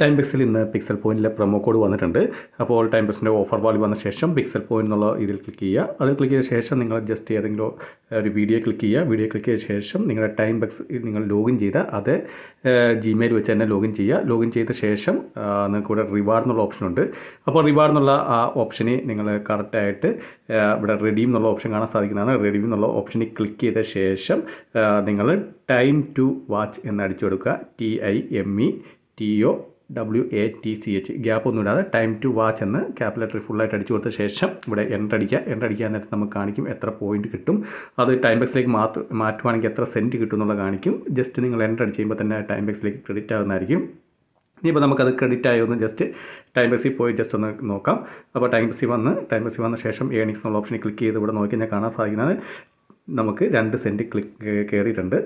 time പിക്സിൽ ഇന്ന് pixel പോയിൻറ്റിലെ promo code വന്നിട്ടുണ്ട് അപ്പോൾ ടൈം പിക്സിൻ്റെ ഓഫർ വാല്യൂ വന്ന ശേഷം പിക്സൽ പോയിൻ്റ് എന്നുള്ള ഇതിൽ ക്ലിക്ക് ചെയ്യുക അതിൽ ക്ലിക്ക് ചെയ്ത ശേഷം നിങ്ങൾ ജസ്റ്റ് ഏതെങ്കിലും ഒരു വീഡിയോ ക്ലിക്ക് ചെയ്യുക വീഡിയോ ക്ലിക്ക് ചെയ്ത ശേഷം നിങ്ങളുടെ ടൈം പിക്സ് നിങ്ങൾ ലോഗിൻ ചെയ്ത അത് ജിമെയിൽ വെച്ച് തന്നെ ലോഗിൻ ചെയ്യുക ലോഗിൻ ചെയ്ത ശേഷം നിങ്ങൾക്ക് ഇവിടെ റിവാർഡ് എന്നുള്ള ഓപ്ഷൻ ഉണ്ട് അപ്പോൾ റിവാർഡ് എന്നുള്ള ആ ഓപ്ഷനെ നിങ്ങൾ കറക്റ്റായിട്ട് ഇവിടെ റെഡീം എന്നുള്ള ഓപ്ഷൻ കാണാൻ സാധിക്കുന്നതാണ് റെഡീം എന്നുള്ള ഓപ്ഷനിൽ ക്ലിക്ക് ചെയ്ത ശേഷം നിങ്ങൾ ടൈം ടു വാച്ച് എന്നടിച്ചു കൊടുക്കുക T I M E T O W A T C H gap ഒന്നുമില്ലാതെ ടൈം ടു വാച്ച് എന്ന് ക്യാപ് ലെറ്റർ ഫുള്ളായിട്ട് അടിച്ചു കൊടുത്ത ശേഷം ഇവിടെ എൻ്റർ അടിക്കുക എൻ്റർ അടിക്കാൻ നേരത്തെ നമുക്ക് കാണിക്കും എത്ര പോയിന്റ് കിട്ടും അത് ടൈം ബെക്സിലേക്ക് മാത്രം മാറ്റുവാണെങ്കിൽ എത്ര സെൻറ്റ് കിട്ടും എന്നുള്ള കാണിക്കും ജസ്റ്റ് നിങ്ങൾ എൻ്റർ അടിച്ച് ചെയ്യുമ്പോൾ തന്നെ ടൈം ബെക്സിലേക്ക് ക്രെഡിറ്റ് ആകുന്നതായിരിക്കും ഇനിയിപ്പോൾ നമുക്കത് ക്രെഡിറ്റ് ആയി ഒന്ന് ജസ്റ്റ് ടൈം ബസ്സിൽ പോയി ജസ്റ്റ് ഒന്ന് നോക്കാം അപ്പോൾ ടൈം ബസ്സിൽ വന്ന് ടൈം ബസ്സിൽ വന്ന ശേഷം ഏണിങ്സ് എന്നുള്ള ഓപ്ഷനിൽ ക്ലിക്ക് ചെയ്ത് ഇവിടെ നോക്കി കഴിഞ്ഞാൽ കാണാൻ സാധിക്കുന്നതാണ് നമുക്ക് രണ്ട് സെൻറ്റ് ക്ലിക്ക് കയറിയിട്ടുണ്ട്